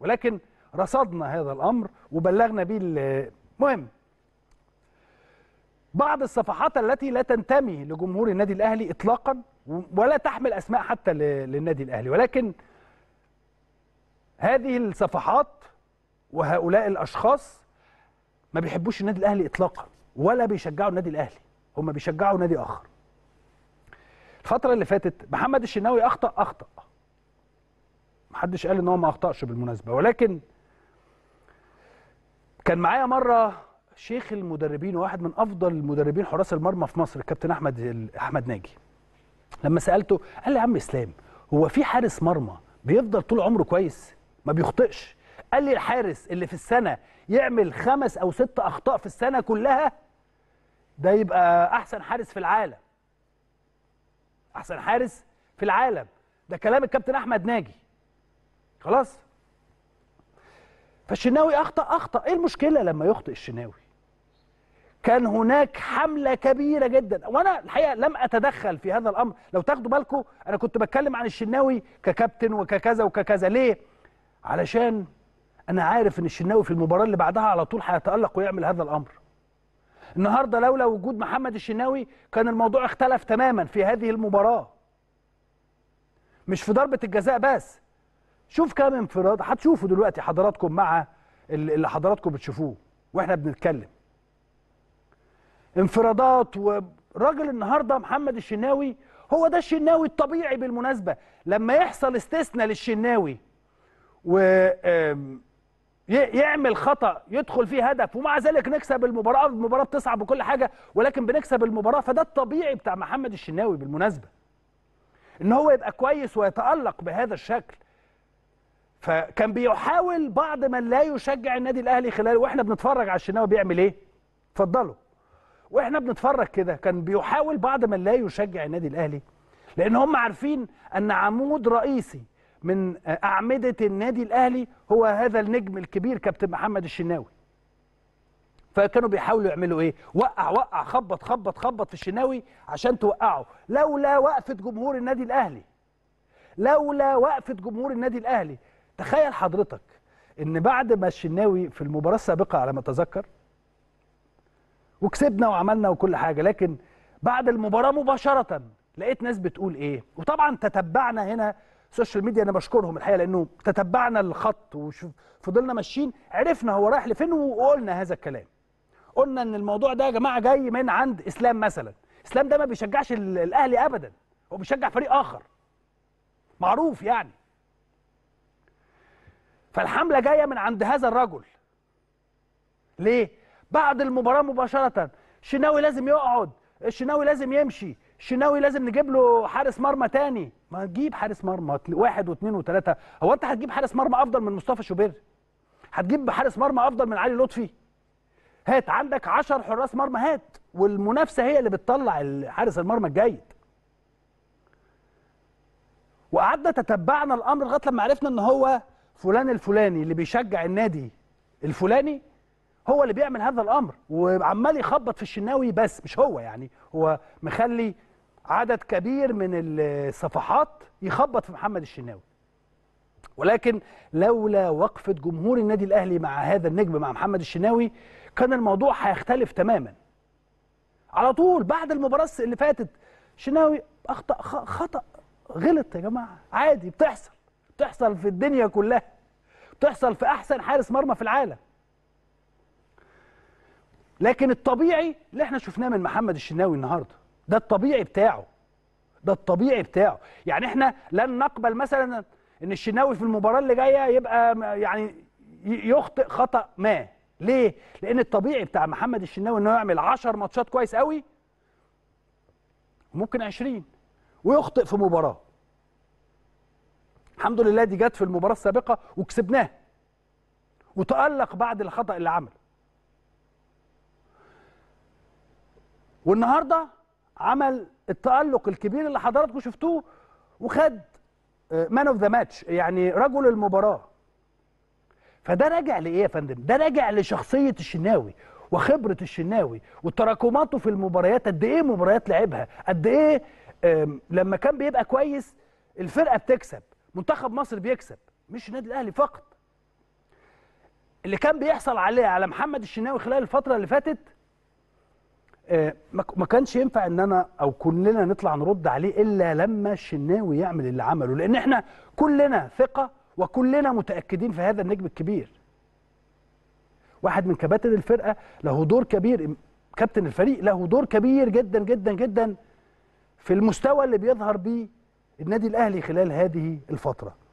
ولكن رصدنا هذا الأمر وبلغنا به المهم بعض الصفحات التي لا تنتمي لجمهور النادي الأهلي إطلاقا ولا تحمل أسماء حتى للنادي الأهلي ولكن هذه الصفحات وهؤلاء الأشخاص ما بيحبوش النادي الأهلي إطلاقا ولا بيشجعوا النادي الأهلي هم بيشجعوا نادي آخر الفترة اللي فاتت محمد الشناوي أخطأ أخطأ محدش قال ان هو ما اخطاش بالمناسبه ولكن كان معايا مره شيخ المدربين وواحد من افضل المدربين حراس المرمى في مصر الكابتن احمد احمد ناجي لما سالته قال لي يا عم اسلام هو في حارس مرمى بيفضل طول عمره كويس ما بيخطئش قال لي الحارس اللي في السنه يعمل خمس او ست اخطاء في السنه كلها ده يبقى احسن حارس في العالم احسن حارس في العالم ده كلام الكابتن احمد ناجي خلاص فالشناوي اخطا اخطا ايه المشكله لما يخطئ الشناوي كان هناك حمله كبيره جدا وانا الحقيقه لم اتدخل في هذا الامر لو تاخدوا بالكم انا كنت بتكلم عن الشناوي ككابتن وككذا وككذا ليه علشان انا عارف ان الشناوي في المباراه اللي بعدها على طول هيتالق ويعمل هذا الامر النهارده لولا وجود محمد الشناوي كان الموضوع اختلف تماما في هذه المباراه مش في ضربه الجزاء بس شوف كام انفراد هتشوفوا دلوقتي حضراتكم مع اللي حضراتكم بتشوفوه واحنا بنتكلم انفرادات وراجل النهارده محمد الشناوي هو ده الشناوي الطبيعي بالمناسبه لما يحصل استثناء للشناوي و يعمل خطا يدخل فيه هدف ومع ذلك نكسب المباراه المباراه بتصعب بكل حاجه ولكن بنكسب المباراه فده الطبيعي بتاع محمد الشناوي بالمناسبه ان هو يبقى كويس ويتالق بهذا الشكل فكان بيحاول بعض من لا يشجع النادي الاهلي خلال واحنا بنتفرج على الشناوي بيعمل ايه اتفضلوا واحنا بنتفرج كده كان بيحاول بعض من لا يشجع النادي الاهلي لان هم عارفين ان عمود رئيسي من اعمده النادي الاهلي هو هذا النجم الكبير كابتن محمد الشناوي فكانوا بيحاولوا يعملوا ايه وقع وقع خبط خبط خبط في الشناوي عشان توقعه لولا وقفه جمهور النادي الاهلي لولا وقفه جمهور النادي الاهلي تخيل حضرتك ان بعد ما الشناوي في المباراه السابقه على ما اتذكر وكسبنا وعملنا وكل حاجه لكن بعد المباراه مباشره لقيت ناس بتقول ايه وطبعا تتبعنا هنا السوشيال ميديا انا بشكرهم الحقيقه لانه تتبعنا الخط وفضلنا ماشيين عرفنا هو رايح لفين وقلنا هذا الكلام قلنا ان الموضوع ده يا جماعه جاي من عند اسلام مثلا اسلام ده ما بيشجعش الاهلي ابدا هو بيشجع فريق اخر معروف يعني فالحملة جاية من عند هذا الرجل ليه؟ بعد المباراة مباشرة شناوي لازم يقعد الشناوي لازم يمشي الشناوي لازم نجيب له حارس مرمى تاني ما تجيب حارس مرمى واحد واثنين وثلاثة هو انت هتجيب حارس مرمى افضل من مصطفى شوبير هتجيب حارس مرمى افضل من علي لطفي هات عندك 10 حراس مرمى هات والمنافسه هي اللي بتطلع حارس المرمى الجيد وقعدنا تتبعنا الامر لغايه لما عرفنا ان هو فلان الفلاني اللي بيشجع النادي الفلاني هو اللي بيعمل هذا الامر وعمال يخبط في الشناوي بس مش هو يعني هو مخلي عدد كبير من الصفحات يخبط في محمد الشناوي ولكن لولا وقفه جمهور النادي الاهلي مع هذا النجم مع محمد الشناوي كان الموضوع هيختلف تماما على طول بعد المباراه اللي فاتت شناوي اخطا خطا غلط يا جماعه عادي بتحصل بتحصل في الدنيا كلها بتحصل في احسن حارس مرمى في العالم لكن الطبيعي اللي احنا شفناه من محمد الشناوي النهارده ده الطبيعي بتاعه ده الطبيعي بتاعه يعني احنا لن نقبل مثلا ان الشناوي في المباراه اللي جايه يبقى يعني يخطئ خطا ما ليه لان الطبيعي بتاع محمد الشناوي انه يعمل 10 ماتشات كويس قوي ممكن 20 ويخطئ في مباراه الحمد لله دي جت في المباراه السابقه وكسبناها وتالق بعد الخطا اللي عمله والنهارده عمل التالق الكبير اللي حضراتكم شفتوه وخد مان اوف ذا ماتش يعني رجل المباراه فده راجع لايه يا فندم ده راجع لشخصيه الشناوي وخبره الشناوي وتراكماته في المباريات قد ايه مباريات لعبها قد ايه لما كان بيبقى كويس الفرقه بتكسب منتخب مصر بيكسب مش النادي الاهلي فقط اللي كان بيحصل عليه على محمد الشناوي خلال الفتره اللي فاتت آه، ما كانش ينفع ان انا او كلنا نطلع نرد عليه الا لما الشناوي يعمل اللي عمله لان احنا كلنا ثقه وكلنا متاكدين في هذا النجم الكبير واحد من كباتن الفرقه له دور كبير كابتن الفريق له دور كبير جدا جدا جدا في المستوى اللي بيظهر بيه النادي الاهلي خلال هذه الفتره